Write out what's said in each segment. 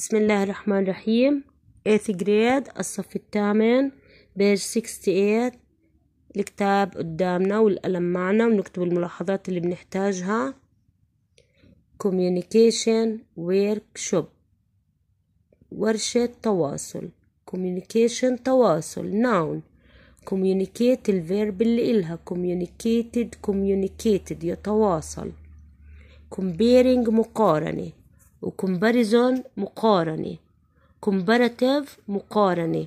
بسم الله الرحمن الرحيم 8th grade الصف الثامن page 68 الكتاب قدامنا والقلم معنا ونكتب الملاحظات اللي بنحتاجها communication workshop ورشة تواصل communication تواصل noun communicate الفيرب اللي إلها communicated communicated يتواصل comparing مقارنة وكمباريزون مقارنة comparative مقارنة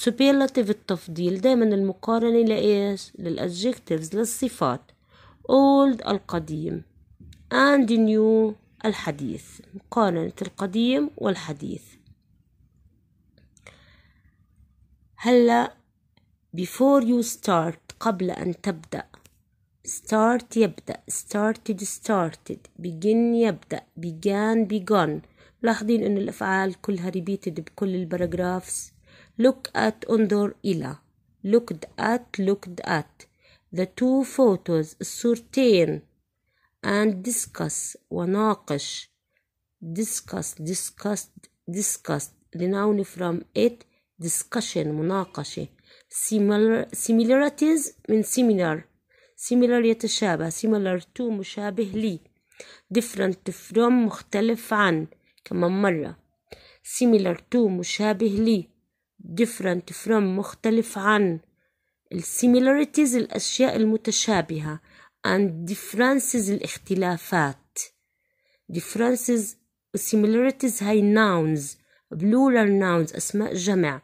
superlative التفضيل دايما المقارنة لإيش للأدجكتيفز للصفات old القديم and new الحديث مقارنة القديم والحديث هلأ before you start قبل أن تبدأ start يبدأ started started begin يبدأ began begun لاحظين إن الأفعال كلها repeated بكل الباراجرافز look at انظر إلى looked at looked at the two photos الصورتين and discuss وناقش discuss discussed discussed the noun from it discussion مناقشة similar similarities من similar similar يتشابه similar to مشابه لي different from مختلف عن كمان مرة similar to مشابه لي different from مختلف عن السيميلاريتيز الأشياء المتشابهة and differences الاختلافات differences similarities هاي nouns plural nouns أسماء جمع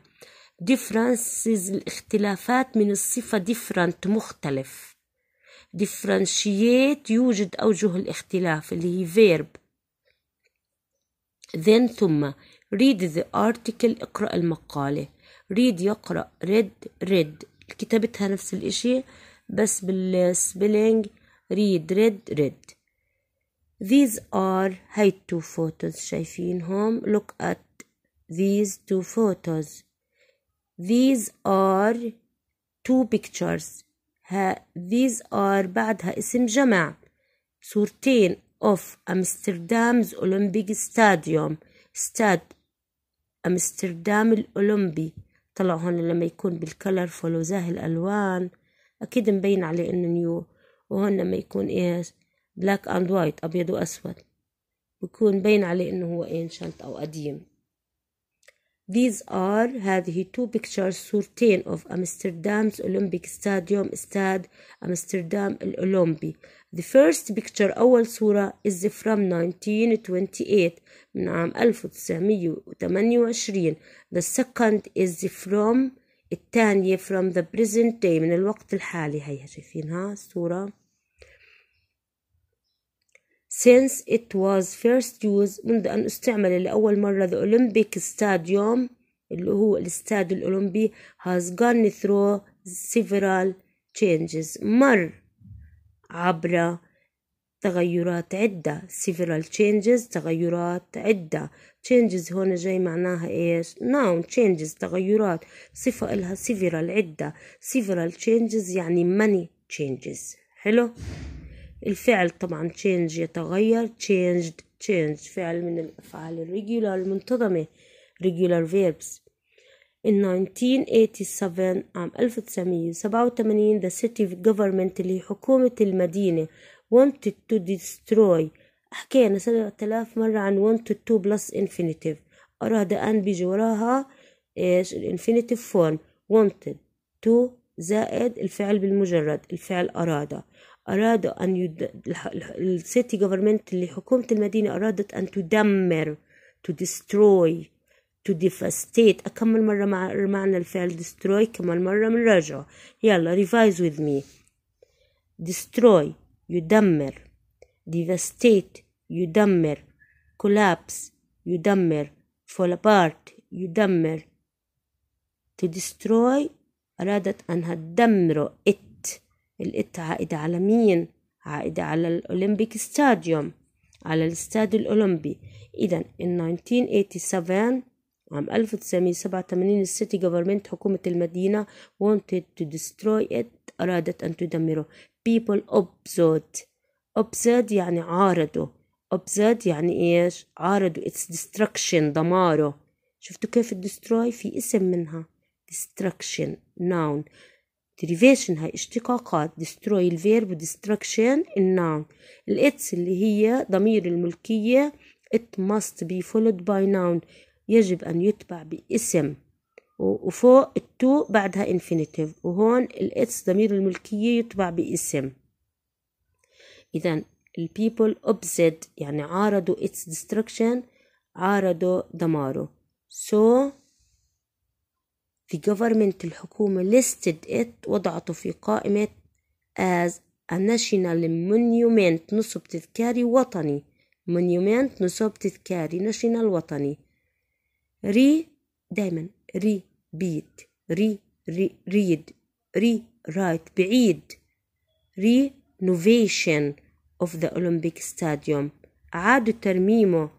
differences الاختلافات من الصفة different مختلف differentiate يوجد أوجه الاختلاف اللي هي verb then ثم read the article اقرأ المقالة read يقرأ read read كتابتها نفس الاشي بس بالسبلينج read read read these are هاي two photos شايفينهم look at these two photos these are two pictures ها these are بعدها اسم جمع صورتين of أمستردامز أولمبيك ستاديوم استاد أمستردام الأولمبي طلع هون لما يكون بالكلرفول وزاهي الألوان أكيد مبين عليه إنه نيو وهون لما يكون إيش بلاك أند وايت أبيض وأسود بكون مبين عليه إنه هو إنشنت أو قديم these are هذه two pictures صورتين of Amsterdam's Olympic Stadium Stad Amsterdam الأولمبي the first picture أول صورة is from 1928 من عام 1928 the second is from الثانية from the present day من الوقت الحالي هي شايفينها الصورة since it was first used منذ أن استعمل لأول مرة the Olympic Stadium اللي هو الاستاد الأولمبي has gone through several changes مر عبر تغيرات عدة several changes تغيرات عدة changes هون جاي معناها ايش noun changes تغيرات صفة إلها several عدة several changes يعني many changes حلو الفعل طبعا تشينج يتغير changed change فعل من الأفعال الريجولار المنتظمة regular verbs In 1987 عام 1987 the city government اللي حكومة المدينة wanted to destroy حكينا سبعة آلاف مرة عن wanted to plus infinitive أراد أن بيجي وراها إيش الانفينيتيف فورم wanted to زائد الفعل بالمجرد الفعل أراد أرادوا أن يد... السيتي جوفرمنت اللي حكومة المدينة أرادت أن تدمر to destroy to devastate أكمل مرة مع معنى الفعل destroy كمان مرة من بنراجعه يلا revise with me destroy يدمر devastate يدمر collapse يدمر fall apart يدمر to destroy أرادت أنها تدمره it الإت عائدة على مين عائدة على الأولمبيك ستاديوم على الاستاد الأولمبي إذا in 1987 عام 1987 السيتي جوفرمنت حكومة المدينة wanted to destroy it أرادت أن تدمره people opposed opposed يعني عارضه opposed يعني إيش عارضه its destruction دماره شفتوا كيف الدستروي في اسم منها destruction noun derivation هي اشتقاقات destroy الفيرب destruction النعم الاتس اللي هي ضمير الملكية it must be followed by noun يجب أن يتبع باسم وفوق التو بعدها infinitive وهون الاتس ضمير الملكية يتبع باسم إذا البيبل opposite يعني عارضوا its destruction عارضوا دماره so The government الحكومة listed it وضعته في قائمة as a national monument نصب تذكاري وطني monument نصب تذكاري national وطني ري دايما ري بيت ري ري ريد ري رايت بعيد نوفيشن of the Olympic Stadium أعادوا ترميمه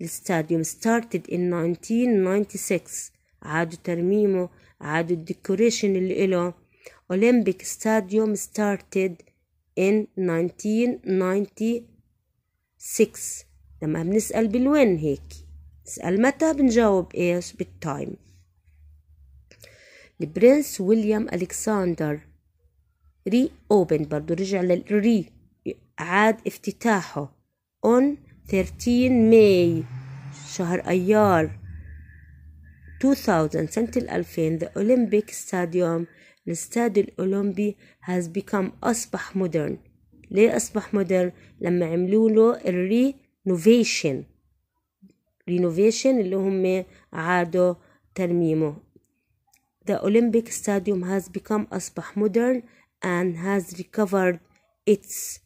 الستاديوم started in 1996 عادوا ترميمه عادوا الديكوريشن اللي إله أولمبيك ستاديوم ستارتد إن 1996 لما بنسأل بالوين هيك نسأل متى بنجاوب إيش بالتايم البرنس ويليام ألكساندر ري أوبن برضو رجع للري عاد افتتاحه on 13 ماي شهر أيار 2000 until 2000 the Olympic Stadium الاستاد الأولمبي has become أصبح modern ليه أصبح modern لما عملوا له الرينوفيشن رينوفيشن اللي هم عادوا ترميمه The Olympic Stadium has become أصبح modern and has recovered its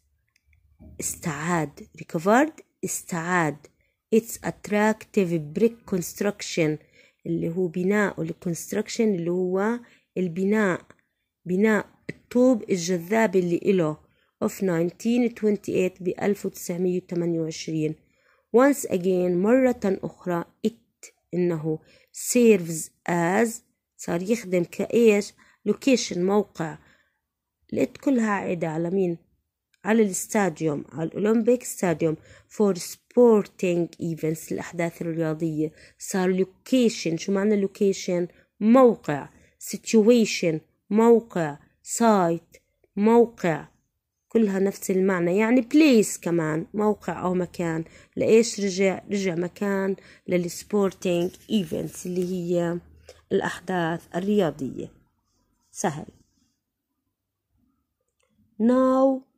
استعاد recovered استعاد its attractive brick construction اللي هو بناء الكونستراكشن اللي هو البناء بناء الطوب الجذاب اللي إله of 1928 ب 1928 once again مرة أخرى it إنه serves as صار يخدم كإيش location موقع لقيت كلها عادة على مين على الاستاديوم على الأولمبيك ستاديوم for سبورتينج ايفنتس الأحداث الرياضية صار لوكيشن شو معنى لوكيشن موقع سيتويشن موقع سايت موقع كلها نفس المعنى يعني بليس كمان موقع أو مكان لإيش رجع رجع مكان للسبورتينج ايفنتس اللي هي الأحداث الرياضية سهل now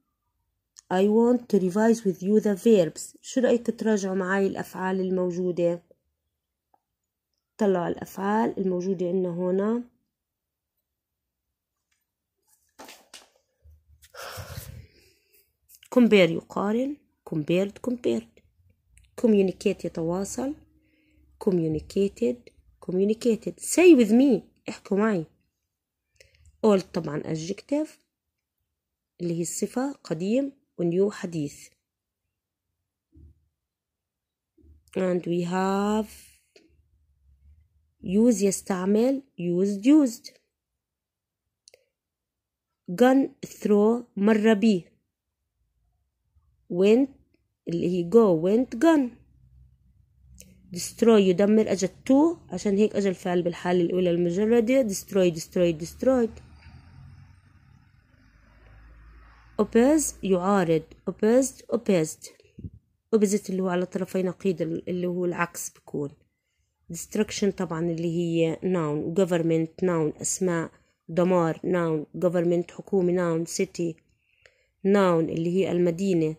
I want to revise with you the verbs شو رأيك تراجعوا معي الأفعال الموجودة طلعوا الأفعال الموجودة عندنا هنا compare يقارن compared compared communicate يتواصل communicated communicated say with me احكوا معي all طبعا adjective اللي هي الصفة قديم ونيو حديث and we have use يستعمل used used gun throw مر بي went اللي هي go went gun destroy يدمر أجل to عشان هيك أجل الفعل بالحالة الأولى المجردة destroy destroy destroyed أوبيز يعارض أوبيزد أوبيزد أوبيزد اللي هو على طرفي نقيض اللي هو العكس بكون destruction طبعا اللي هي نون government نون أسماء دمار نون government حكومة نون سيتي نون اللي هي المدينة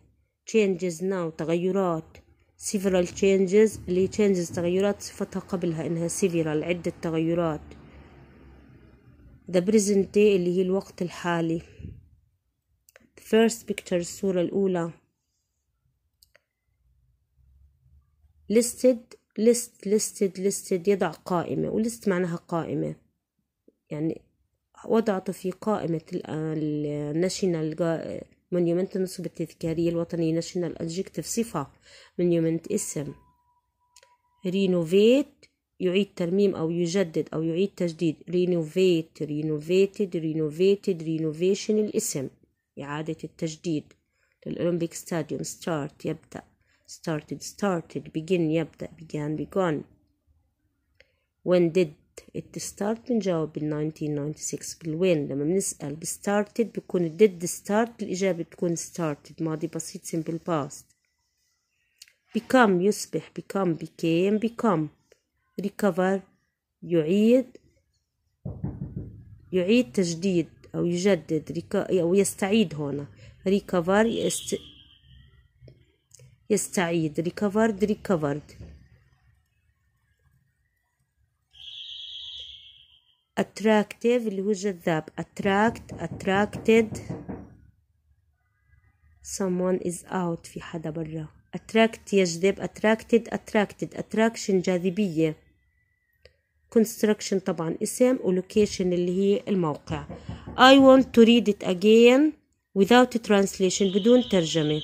changes noun تغيرات several changes اللي changes تغيرات صفتها قبلها إنها several عدة تغيرات the present اللي هي الوقت الحالي first picture الصورة الأولى listed list listed listed يضع قائمة ولست معناها قائمة يعني وضعت في قائمة الناشيونال مونيومنت النصب التذكاري الوطني ناشيونال adjective صفة مونيومنت اسم رينوفيت يعيد ترميم أو يجدد أو يعيد تجديد رينوفيت رينوفيتد رينوفيتد رينوفيشن الاسم إعادة التجديد للأولمبيك ستاديوم ستارت يبدأ started started begin يبدأ began begun when did it start بنجاوب بال 1996 بالوين لما بنسأل ب started بكون did start الإجابة بتكون started ماضي بسيط simple past become يصبح become became become recover يعيد يعيد تجديد أو يجدد أو يستعيد هنا recover يست... يستعيد recovered recovered attractive اللي هو جذاب attract attracted someone is out في حدا برا attract يجذب attracted attracted attraction جاذبية construction طبعا اسم و location اللي هي الموقع I want to read it again without translation بدون ترجمة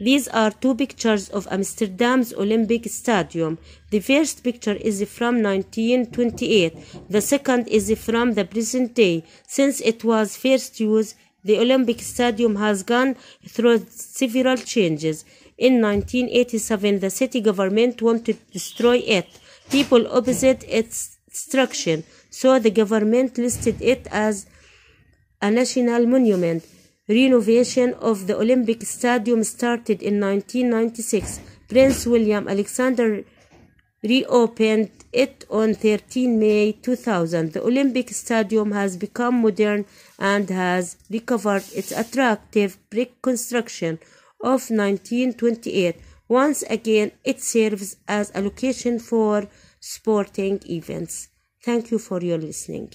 These are two pictures of Amsterdam's Olympic Stadium. The first picture is from 1928. The second is from the present day. Since it was first used, the Olympic Stadium has gone through several changes. In 1987, the city government wanted to destroy it. People opposed its destruction, so the government listed it as a national monument. Renovation of the Olympic Stadium started in 1996. Prince William Alexander reopened it on 13 May 2000. The Olympic Stadium has become modern and has recovered its attractive brick construction of 1928. Once again, it serves as a location for sporting events. Thank you for your listening.